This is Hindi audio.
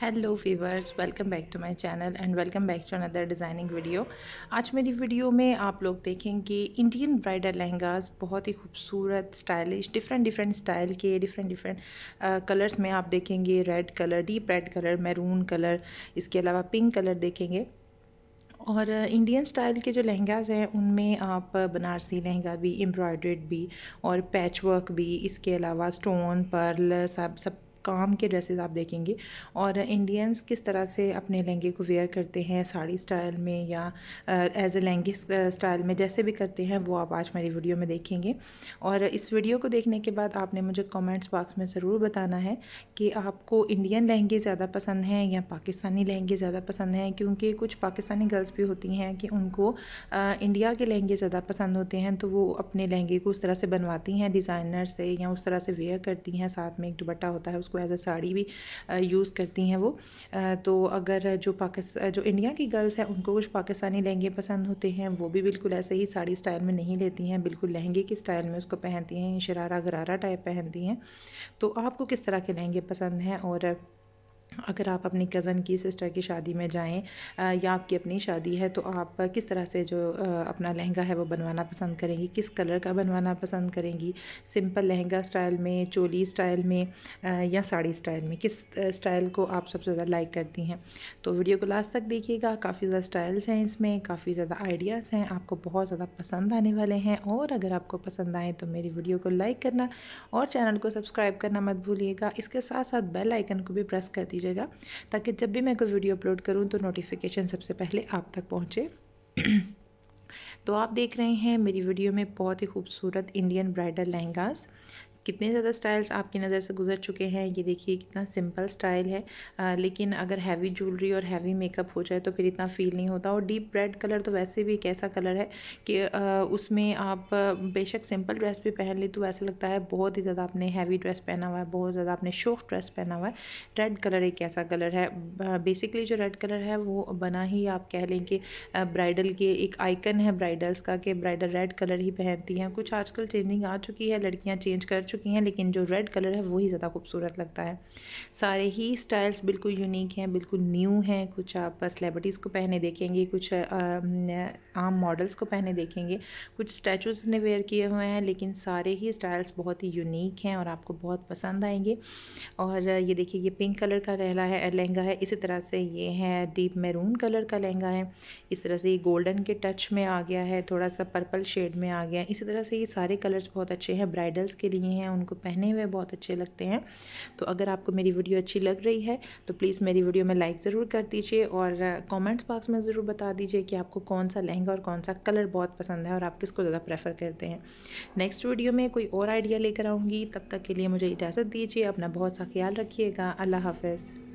hello viewers welcome back to my channel and welcome back to another designing video आज मेरी वीडियो में आप लोग देखेंगे इंडियन ब्राइडल लहंगास बहुत ही खूबसूरत स्टाइलिश डिफरेंट डिफरेंट स्टाइल के डिफरेंट डिफरेंट कलर्स में आप देखेंगे red colour deep red colour maroon colour इसके अलावा पिंक कलर देखेंगे और इंडियन स्टाइल के जो लहंगाज हैं उनमें आप बनारसी लहंगा भी एम्ब्रॉयड्रेड भी और पैचवर्क भी इसके अलावा स्टोन पर्ल सब सब काम के ड्रेसेस आप देखेंगे और इंडियंस किस तरह से अपने लहंगे को वेयर करते हैं साड़ी स्टाइल में या एज ए लहंगे स्टाइल में जैसे भी करते हैं वो आप आज मेरी वीडियो में देखेंगे और इस वीडियो को देखने के बाद आपने मुझे कॉमेंट्स बॉक्स में ज़रूर बताना है कि आपको इंडियन लहंगे ज़्यादा पसंद हैं या पाकिस्तानी लहंगे ज़्यादा पसंद हैं क्योंकि कुछ पाकिस्तानी गर्ल्स भी होती हैं कि उनको इंडिया के लहंगे ज़्यादा पसंद होते हैं तो वो अपने लहंगे को उस तरह से बनवाती हैं डिज़ाइनर से या उस तरह से वेयर करती हैं साथ में एक दुबट्टा होता है उसको इसको एज अ साड़ी भी यूज़ करती हैं वो तो अगर जो पाकिस्तान जो इंडिया की गर्ल्स हैं उनको कुछ पाकिस्तानी लहंगे पसंद होते हैं वो भी बिल्कुल ऐसे ही साड़ी स्टाइल में नहीं लेती हैं बिल्कुल लहंगे के स्टाइल में उसको पहनती हैं शरारा गरारा टाइप पहनती हैं तो आपको किस तरह के लहंगे पसंद हैं और अगर आप अपनी कज़न की सिस्टर की शादी में जाएं या आपकी अपनी शादी है तो आप किस तरह से जो अपना लहंगा है वो बनवाना पसंद करेंगी किस कलर का बनवाना पसंद करेंगी सिंपल लहंगा स्टाइल में चोली स्टाइल में या साड़ी स्टाइल में किस स्टाइल को आप सबसे ज़्यादा लाइक करती हैं तो वीडियो को लास्ट तक देखिएगा काफ़ी ज़्यादा स्टाइल्स हैं इसमें काफ़ी ज़्यादा आइडियाज़ हैं आपको बहुत ज़्यादा पसंद आने वाले हैं और अगर आपको पसंद आए तो मेरी वीडियो को लाइक करना और चैनल को सब्सक्राइब करना मत भूलिएगा इसके साथ साथ बेल आइकन को भी प्रेस कर दीजिएगा ताकि जब भी मैं कोई वीडियो अपलोड करूँ तो नोटिफिकेशन सबसे पहले आप तक पहुँचे तो आप देख रहे हैं मेरी वीडियो में बहुत ही खूबसूरत इंडियन ब्राइडल लहंगास कितने ज़्यादा स्टाइल्स आपकी नज़र से गुजर चुके हैं ये देखिए कितना सिंपल स्टाइल है आ, लेकिन अगर हैवी ज्वेलरी और हैवी मेकअप हो जाए तो फिर इतना फील नहीं होता और डीप रेड कलर तो वैसे भी एक ऐसा कलर है कि आ, उसमें आप बेशक सिंपल ड्रेस भी पहन ली तो ऐसा लगता है बहुत ही ज़्यादा आपने हैवी ड्रेस पहना हुआ है बहुत ज़्यादा आपने शोक ड्रेस पहना हुआ है रेड कलर एक ऐसा कलर है बेसिकली जो रेड कलर है वो बना ही आप कह लें कि ब्राइडल के एक आइकन है ब्राइडल्स का कि ब्राइडल रेड कलर ही पहनती हैं कुछ आजकल चेंजिंग आ चुकी है लड़कियाँ चेंज कर चुकी चुकी हैं लेकिन जो रेड कलर है वही ज़्यादा खूबसूरत लगता है सारे ही स्टाइल्स बिल्कुल यूनिक हैं बिल्कुल न्यू हैं कुछ आप सेलिब्रिटीज़ को पहने देखेंगे कुछ आम मॉडल्स को पहने देखेंगे कुछ स्टैचूज़ ने वेयर किए हुए हैं लेकिन सारे ही स्टाइल्स बहुत ही यूनिक हैं और आपको बहुत पसंद आएंगे और ये देखिए ये पिंक कलर का रहला है लहंगा है इसी तरह से ये है डीप मैरून कलर का लहंगा है इस तरह से ये गोल्डन के टच में आ गया है थोड़ा सा पर्पल शेड में आ गया है इसी तरह से ये सारे कलर्स बहुत अच्छे हैं ब्राइडल्स के लिए हैं हैं उनको पहने हुए बहुत अच्छे लगते हैं तो अगर आपको मेरी वीडियो अच्छी लग रही है तो प्लीज़ मेरी वीडियो में लाइक ज़रूर कर दीजिए और कॉमेंट्स बॉक्स में ज़रूर बता दीजिए कि आपको कौन सा लहंगा और कौन सा कलर बहुत पसंद है और आप किसको ज़्यादा प्रेफर करते हैं नेक्स्ट वीडियो में कोई और आइडिया लेकर आऊँगी तब तक के लिए मुझे इजाज़त दीजिए अपना बहुत सा ख्याल रखिएगा अल्लाह हाफिज़